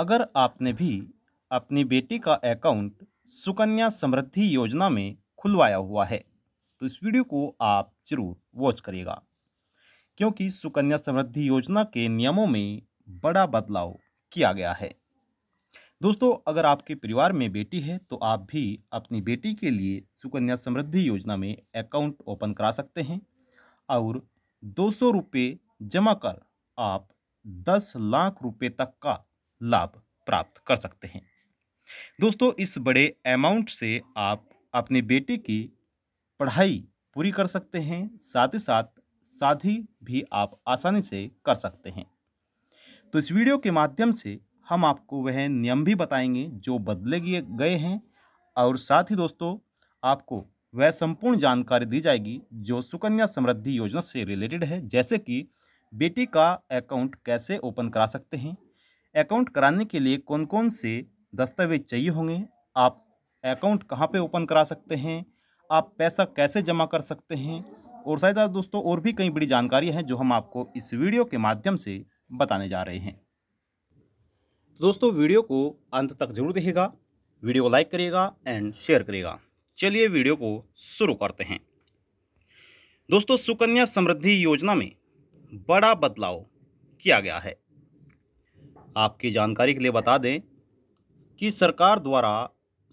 अगर आपने भी अपनी बेटी का अकाउंट सुकन्या समृद्धि योजना में खुलवाया हुआ है तो इस वीडियो को आप जरूर वॉच करिएगा क्योंकि सुकन्या समृद्धि योजना के नियमों में बड़ा बदलाव किया गया है दोस्तों अगर आपके परिवार में बेटी है तो आप भी अपनी बेटी के लिए सुकन्या समृद्धि योजना में अकाउंट ओपन करा सकते हैं और दो सौ रुपये जमा कर आप दस लाख रुपए तक का लाभ प्राप्त कर सकते हैं दोस्तों इस बड़े अमाउंट से आप अपने बेटे की पढ़ाई पूरी कर सकते हैं साथ ही साथ शादी भी आप आसानी से कर सकते हैं तो इस वीडियो के माध्यम से हम आपको वह नियम भी बताएंगे जो बदले गए हैं और साथ ही दोस्तों आपको वह संपूर्ण जानकारी दी जाएगी जो सुकन्या समृद्धि योजना से रिलेटेड है जैसे कि बेटी का अकाउंट कैसे ओपन करा सकते हैं अकाउंट कराने के लिए कौन कौन से दस्तावेज चाहिए होंगे आप अकाउंट कहाँ पे ओपन करा सकते हैं आप पैसा कैसे जमा कर सकते हैं और शायद दोस्तों और भी कई बड़ी जानकारियाँ हैं जो हम आपको इस वीडियो के माध्यम से बताने जा रहे हैं तो दोस्तों वीडियो को अंत तक जरूर देखेगा वीडियो को लाइक करिएगा एंड शेयर करिएगा चलिए वीडियो को शुरू करते हैं दोस्तों सुकन्या समृद्धि योजना में बड़ा बदलाव किया गया है आपकी जानकारी के लिए बता दें कि सरकार द्वारा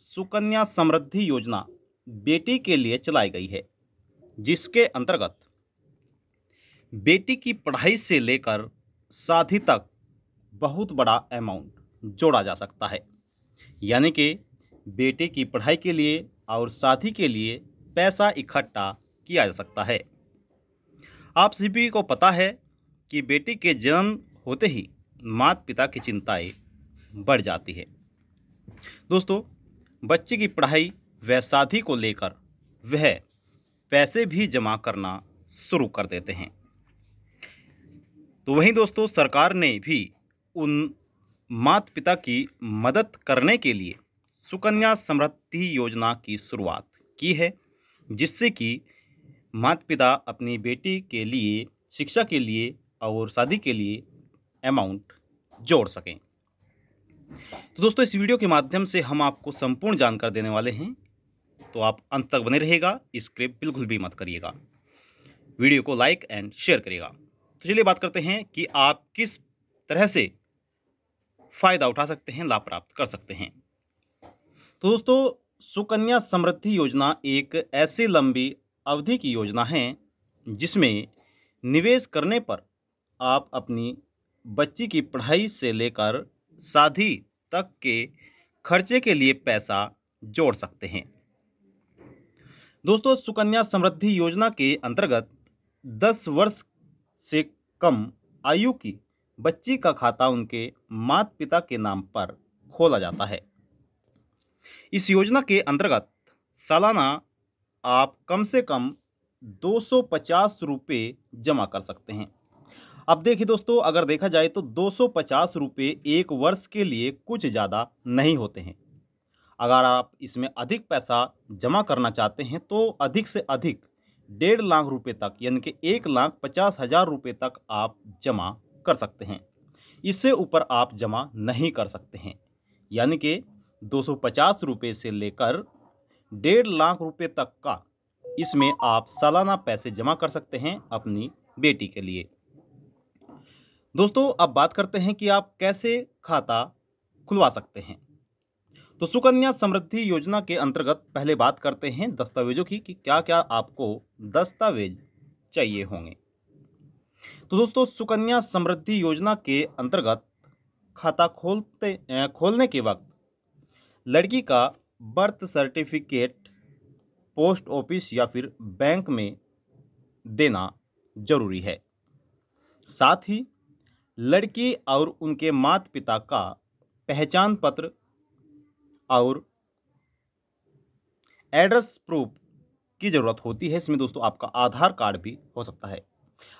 सुकन्या समृद्धि योजना बेटी के लिए चलाई गई है जिसके अंतर्गत बेटी की पढ़ाई से लेकर शादी तक बहुत बड़ा अमाउंट जोड़ा जा सकता है यानी कि बेटे की पढ़ाई के लिए और शादी के लिए पैसा इकट्ठा किया जा सकता है आप सभी को पता है कि बेटी के जन्म होते ही माता पिता की चिंताएं बढ़ जाती है दोस्तों बच्चे की पढ़ाई व शादी को लेकर वह पैसे भी जमा करना शुरू कर देते हैं तो वहीं दोस्तों सरकार ने भी उन माता पिता की मदद करने के लिए सुकन्या समृद्धि योजना की शुरुआत की है जिससे कि माता पिता अपनी बेटी के लिए शिक्षा के लिए और शादी के लिए अमाउंट जोड़ सकें तो दोस्तों इस वीडियो के माध्यम से हम आपको संपूर्ण जानकारी देने वाले हैं तो आप अंत तक बने रहेगा स्क्रिप्ट बिल्कुल भी मत करिएगा वीडियो को लाइक एंड शेयर करिएगा तो चलिए बात करते हैं कि आप किस तरह से फ़ायदा उठा सकते हैं लाभ प्राप्त कर सकते हैं तो दोस्तों सुकन्या समृद्धि योजना एक ऐसी लंबी अवधि की योजना है जिसमें निवेश करने पर आप अपनी बच्ची की पढ़ाई से लेकर शादी तक के खर्चे के लिए पैसा जोड़ सकते हैं दोस्तों सुकन्या समृद्धि योजना के अंतर्गत 10 वर्ष से कम आयु की बच्ची का खाता उनके माता पिता के नाम पर खोला जाता है इस योजना के अंतर्गत सालाना आप कम से कम दो सौ पचास रुपये जमा कर सकते हैं अब देखिए दोस्तों अगर देखा जाए तो दो सौ एक वर्ष के लिए कुछ ज़्यादा नहीं होते हैं अगर आप इसमें अधिक पैसा जमा करना चाहते हैं तो अधिक से अधिक डेढ़ लाख रुपए तक यानी कि एक लाख पचास हज़ार रुपये तक आप जमा कर सकते हैं इससे ऊपर आप जमा नहीं कर सकते हैं यानी कि दो सौ पचास रुपये से लेकर डेढ़ लाख रुपए तक का इसमें आप सालाना पैसे जमा कर सकते हैं अपनी बेटी के लिए दोस्तों अब बात करते हैं कि आप कैसे खाता खुलवा सकते हैं तो सुकन्या समृद्धि योजना के अंतर्गत पहले बात करते हैं दस्तावेजों की कि क्या क्या आपको दस्तावेज चाहिए होंगे तो दोस्तों सुकन्या समृद्धि योजना के अंतर्गत खाता खोलते खोलने के वक्त लड़की का बर्थ सर्टिफिकेट पोस्ट ऑफिस या फिर बैंक में देना जरूरी है साथ ही लड़के और उनके माता पिता का पहचान पत्र और एड्रेस प्रूफ की ज़रूरत होती है इसमें दोस्तों आपका आधार कार्ड भी हो सकता है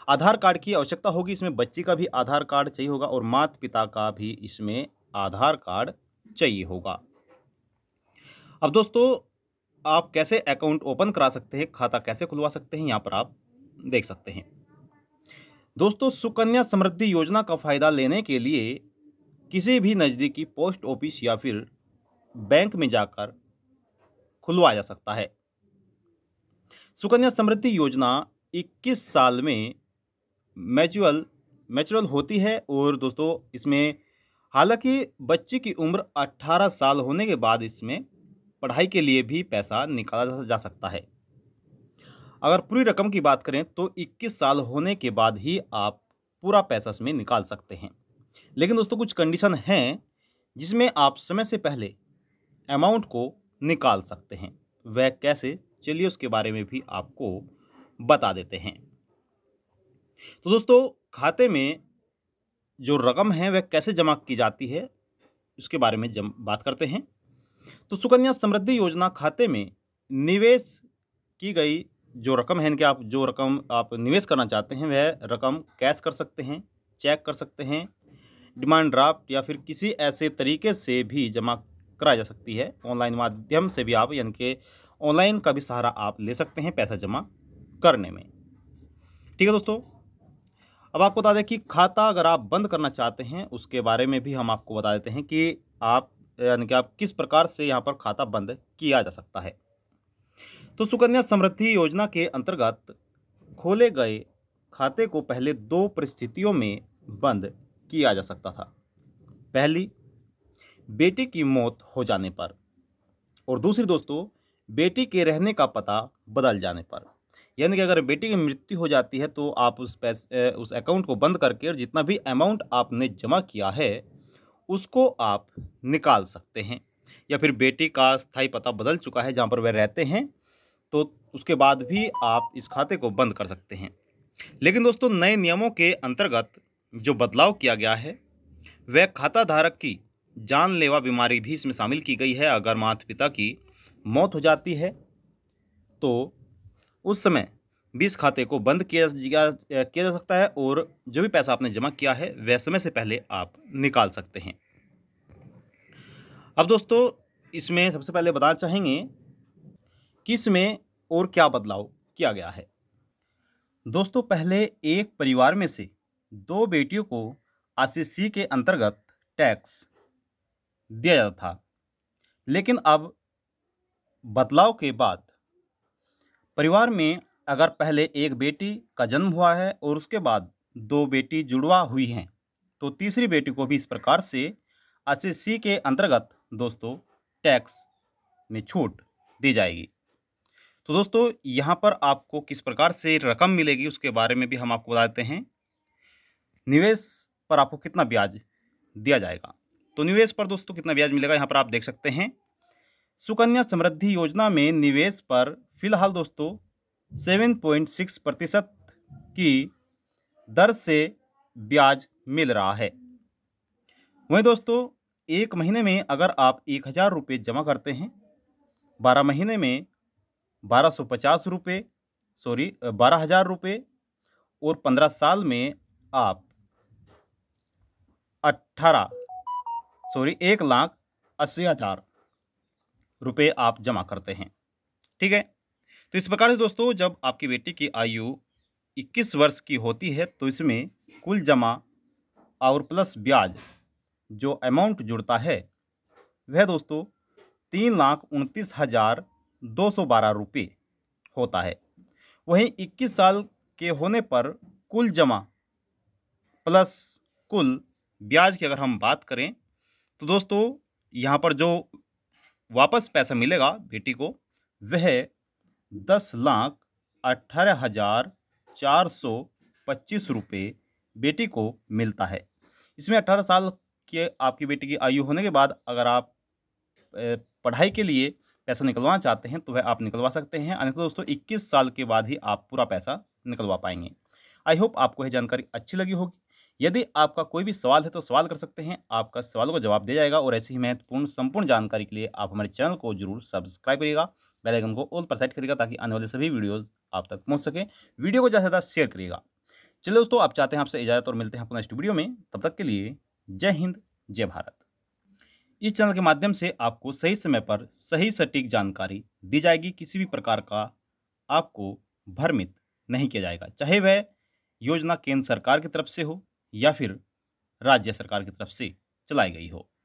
आधार कार्ड की आवश्यकता होगी इसमें बच्चे का भी आधार कार्ड चाहिए होगा और माता पिता का भी इसमें आधार कार्ड चाहिए होगा अब दोस्तों आप कैसे अकाउंट ओपन करा सकते हैं खाता कैसे खुलवा सकते हैं यहाँ पर आप देख सकते हैं दोस्तों सुकन्या समृद्धि योजना का फ़ायदा लेने के लिए किसी भी नज़दीकी पोस्ट ऑफिस या फिर बैंक में जाकर खुलवाया जा सकता है सुकन्या समृद्धि योजना 21 साल में मैचुअल मैचुरल होती है और दोस्तों इसमें हालांकि बच्चे की उम्र 18 साल होने के बाद इसमें पढ़ाई के लिए भी पैसा निकाला जा सकता है अगर पूरी रकम की बात करें तो 21 साल होने के बाद ही आप पूरा पैसा इसमें निकाल सकते हैं लेकिन दोस्तों कुछ कंडीशन हैं जिसमें आप समय से पहले अमाउंट को निकाल सकते हैं वह कैसे चलिए उसके बारे में भी आपको बता देते हैं तो दोस्तों खाते में जो रकम है वह कैसे जमा की जाती है उसके बारे में जम बात करते हैं तो सुकन्या समृद्धि योजना खाते में निवेश की गई जो रकम है इनके आप जो रकम आप निवेश करना चाहते हैं वह रकम कैश कर सकते हैं चेक कर सकते हैं डिमांड ड्राफ्ट या फिर किसी ऐसे तरीके से भी जमा कराई जा सकती है ऑनलाइन माध्यम से भी आप यानी कि ऑनलाइन का भी सहारा आप ले सकते हैं पैसा जमा करने में ठीक है दोस्तों अब आपको बता दें कि खाता अगर आप बंद करना चाहते हैं उसके बारे में भी हम आपको बता देते हैं कि आप यानी कि आप किस प्रकार से यहाँ पर खाता बंद किया जा सकता है तो सुकन्या समृद्धि योजना के अंतर्गत खोले गए खाते को पहले दो परिस्थितियों में बंद किया जा सकता था पहली बेटे की मौत हो जाने पर और दूसरी दोस्तों बेटी के रहने का पता बदल जाने पर यानी कि अगर बेटी की मृत्यु हो जाती है तो आप उस पैसे उस अकाउंट को बंद करके और जितना भी अमाउंट आपने जमा किया है उसको आप निकाल सकते हैं या फिर बेटी का स्थायी पता बदल चुका है जहाँ पर वह रहते हैं तो उसके बाद भी आप इस खाते को बंद कर सकते हैं लेकिन दोस्तों नए नियमों के अंतर्गत जो बदलाव किया गया है वह खाता धारक की जानलेवा बीमारी भी इसमें शामिल की गई है अगर माता पिता की मौत हो जाती है तो उस समय भी इस खाते को बंद किया किया जा सकता है और जो भी पैसा आपने जमा किया है वह समय से पहले आप निकाल सकते हैं अब दोस्तों इसमें सबसे पहले बताना चाहेंगे किस में और क्या बदलाव किया गया है दोस्तों पहले एक परिवार में से दो बेटियों को आसीसी के अंतर्गत टैक्स दिया जाता था लेकिन अब बदलाव के बाद परिवार में अगर पहले एक बेटी का जन्म हुआ है और उसके बाद दो बेटी जुड़वा हुई हैं तो तीसरी बेटी को भी इस प्रकार से आसीसी के अंतर्गत दोस्तों टैक्स में छूट दी जाएगी तो दोस्तों यहाँ पर आपको किस प्रकार से रकम मिलेगी उसके बारे में भी हम आपको बता देते हैं निवेश पर आपको कितना ब्याज दिया जाएगा तो निवेश पर दोस्तों कितना ब्याज मिलेगा यहाँ पर आप देख सकते हैं सुकन्या समृद्धि योजना में निवेश पर फिलहाल दोस्तों सेवन पॉइंट सिक्स प्रतिशत की दर से ब्याज मिल रहा है वहीं दोस्तों एक महीने में अगर आप एक हज़ार रुपये जमा करते हैं बारह महीने में बारह सौ पचास रुपये सॉरी बारह हज़ार रुपये और पंद्रह साल में आप अट्ठारह सॉरी एक लाख अस्सी हज़ार रुपये आप जमा करते हैं ठीक है तो इस प्रकार से दोस्तों जब आपकी बेटी की आयु 21 वर्ष की होती है तो इसमें कुल जमा और प्लस ब्याज जो अमाउंट जुड़ता है वह दोस्तों तीन लाख उनतीस हज़ार दो सौ बारह रुपये होता है वहीं इक्कीस साल के होने पर कुल जमा प्लस कुल ब्याज की अगर हम बात करें तो दोस्तों यहाँ पर जो वापस पैसा मिलेगा बेटी को वह दस लाख अट्ठारह हज़ार चार सौ पच्चीस रुपये बेटी को मिलता है इसमें अठारह साल के आपकी बेटी की आयु होने के बाद अगर आप पढ़ाई के लिए पैसा निकलवाना चाहते हैं तो वह आप निकलवा सकते हैं अन्यथा दोस्तों इक्कीस साल के बाद ही आप पूरा पैसा निकलवा पाएंगे आई होप आपको यह जानकारी अच्छी लगी होगी यदि आपका कोई भी सवाल है तो सवाल कर सकते हैं आपका सवालों का जवाब दिया जाएगा और ऐसी ही महत्वपूर्ण संपूर्ण जानकारी के लिए आप हमारे चैनल को जरूर सब्सक्राइब करिएगा बेल आइकन को ऑल पर सेट करिएगा ताकि आने वाले सभी वीडियोस आप तक पहुंच सके वीडियो को ज़्यादा से ज़्यादा शेयर करिएगा चलिए दोस्तों आप चाहते हैं आपसे इजाज़त और मिलते हैं अपने नेक्स्ट वीडियो में तब तक के लिए जय हिंद जय भारत इस चैनल के माध्यम से आपको सही समय पर सही सटीक जानकारी दी जाएगी किसी भी प्रकार का आपको भ्रमित नहीं किया जाएगा चाहे वह योजना केंद्र सरकार की तरफ से हो या फिर राज्य सरकार की तरफ से चलाई गई हो